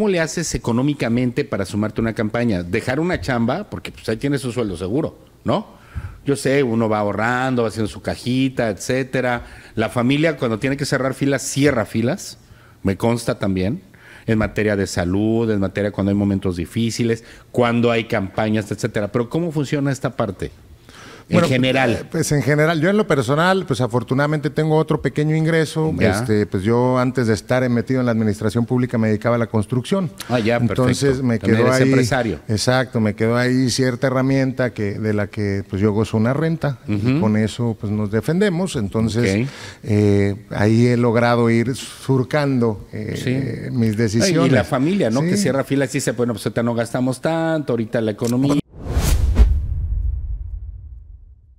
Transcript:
¿Cómo le haces económicamente para sumarte una campaña? Dejar una chamba, porque pues ahí tienes su sueldo seguro, ¿no? Yo sé, uno va ahorrando, va haciendo su cajita, etcétera. La familia cuando tiene que cerrar filas, cierra filas, me consta también, en materia de salud, en materia cuando hay momentos difíciles, cuando hay campañas, etcétera. Pero ¿cómo funciona esta parte? en general. Eh, pues en general, yo en lo personal, pues afortunadamente tengo otro pequeño ingreso. Este, pues yo antes de estar metido en la administración pública me dedicaba a la construcción. Ah, ya, Entonces me quedó ahí. empresario. Exacto, me quedó ahí cierta herramienta que, de la que pues yo gozo una renta. y con eso pues nos defendemos. Entonces eh, ahí he logrado ir surcando eh, mis decisiones. y la familia, ¿no? Que cierra filas y dice, bueno, pues ahorita no gastamos tanto, ahorita la economía.